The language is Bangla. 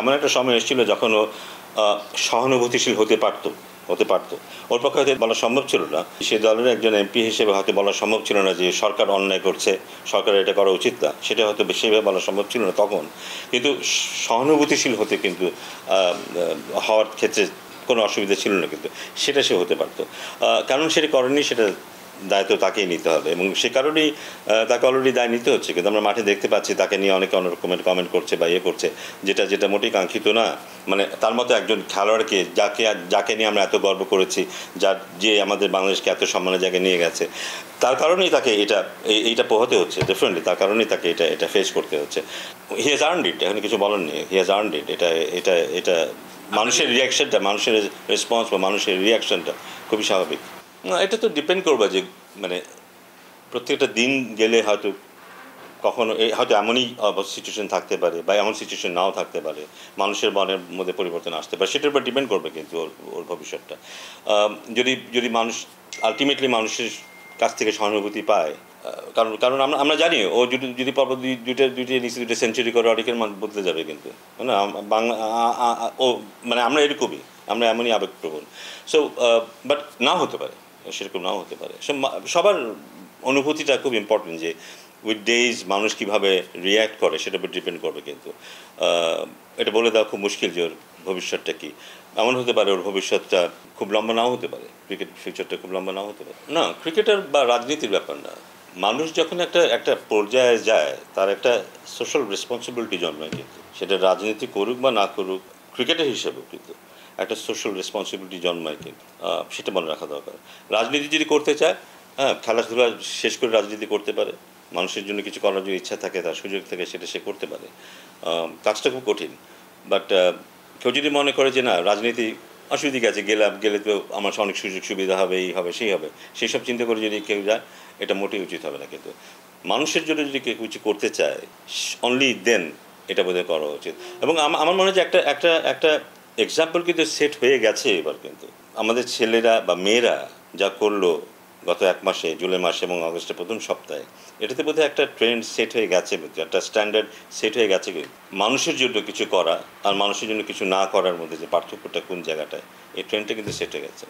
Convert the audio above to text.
এমন একটা সময় এসেছিল যখন ও সহানুভূতিশীল হতে পারত হতে পারত ওর পক্ষে হয়তো বলা সম্ভব ছিল না সে দলের একজন এমপি হিসেবে হয়তো বলা সম্ভব ছিল না যে সরকার অন্যায় করছে সরকার এটা করা উচিত না সেটা হয়তো সেভাবে বলা সম্ভব ছিল না তখন কিন্তু সহানুভূতিশীল হতে কিন্তু হওয়ার ক্ষেত্রে কোনো অসুবিধা ছিল না কিন্তু সেটা সে হতে পারতো কারণ সেটা করেনি সেটা দায়িত্ব তাকেই নিতে হবে এবং সে কারণেই তাকে অলরেডি দায় নিতে হচ্ছে কিন্তু আমরা মাঠে দেখতে পাচ্ছি তাকে নিয়ে অনেকে রকমের কমেন্ট করছে বা ইয়ে করছে যেটা যেটা মোটেই কাঙ্ক্ষিত না মানে তার মতো একজন খেলোয়াড়কে যাকে যাকে নিয়ে আমরা এত গর্ব করেছি যার যে আমাদের বাংলাদেশকে এত সম্মানের জায়গায় নিয়ে গেছে তার কারণেই তাকে এটা এইটা পোহাতে হচ্ছে ডেফিনেটলি তার কারণেই তাকে এটা এটা ফেস করতে হচ্ছে হি হ্যাজ আর্ন ডিট এখন কিছু বলার নেই হি হ্যাজ আর্ন ডিট এটা এটা এটা মানুষের রিয়াকশনটা মানুষের রেসপন্স বা মানুষের রিয়াকশনটা খুবই স্বাভাবিক না এটা তো ডিপেন্ড করবে যে মানে প্রত্যেকটা দিন গেলে হয়তো কখনো হয়তো এমনই সিচুয়েশন থাকতে পারে বা এমন সিচুয়েশন নাও থাকতে পারে মানুষের মনের মধ্যে পরিবর্তন আসতে পারে সেটার উপর ডিপেন্ড করবে কিন্তু ওর ওর ভবিষ্যৎটা যদি যদি মানুষ আলটিমেটলি মানুষের কাছ থেকে সহানুভূতি পায় কারণ কারণ আমরা আমরা জানি ও যদি যদি পরপর দুই দুইটা দুইটা নিচে দুইটা সেঞ্চুরি করে অনেকের মান বদলে যাবে কিন্তু না বাংলা ও মানে আমরা এরকমই আমরা এমনই আবেগপ্রবণ সো বাট নাও হতে পারে সেরকম নাও হতে পারে সবার অনুভূতিটা খুব ইম্পর্টেন্ট যে উইথ ডেইজ মানুষ কীভাবে রিয়্যাক্ট করে সেটার উপর ডিপেন্ড করবে কিন্তু এটা বলে দেওয়া খুব মুশকিল যে ওর ভবিষ্যৎটা কী এমন হতে পারে ওর ভবিষ্যৎটা খুব লম্বা নাও হতে পারে ক্রিকেট ফিউচারটা খুব লম্বা নাও হতে পারে না ক্রিকেটার বা রাজনীতির ব্যাপার না মানুষ যখন একটা একটা পর্যায়ে যায় তার একটা সোশ্যাল রেসপন্সিবিলিটি জন্মায় কিন্তু সেটা রাজনীতি করুক বা না করুক ক্রিকেটার হিসেবে কিন্তু একটা সোশ্যাল রেসপন্সিবিলিটি জন্মায় কিন্তু সেটা মনে রাখা দরকার রাজনীতি যদি করতে চায় হ্যাঁ খেলাধুলা শেষ করে রাজনীতি করতে পারে মানুষের জন্য কিছু করার যদি ইচ্ছা থাকে তার সুযোগ থাকে সেটা সে করতে পারে কাজটা খুব কঠিন বাট কেউ যদি মনে করে যে না রাজনীতি অসুবিধা আছে গেলাম গেলে তো আমার অনেক সুযোগ সুবিধা হবে এই হবে সেই হবে সেই সব চিন্তা করে যদি কেউ যায় এটা মোটেই উচিত হবে না কিন্তু মানুষের জন্য যদি কেউ কিছু করতে চায় অনলি দেন এটা বোধহয় করা উচিত এবং আমার মনে হয় যে একটা একটা একটা এক্সাম্পল কিন্তু সেট হয়ে গেছে এবার কিন্তু আমাদের ছেলেরা বা মেয়েরা যা করলো গত এক মাসে জুলাই মাসে এবং অগস্টের প্রথম সপ্তাহে এটাতে বোধহয় একটা ট্রেন্ড সেট হয়ে গেছে একটা স্ট্যান্ডার্ড সেট হয়ে গেছে কিন্তু মানুষের জন্য কিছু করা আর মানুষের জন্য কিছু না করার মধ্যে যে পার্থক্যটা কোন জায়গাটায় এই ট্রেন্ডটা কিন্তু সেট হয়ে গেছে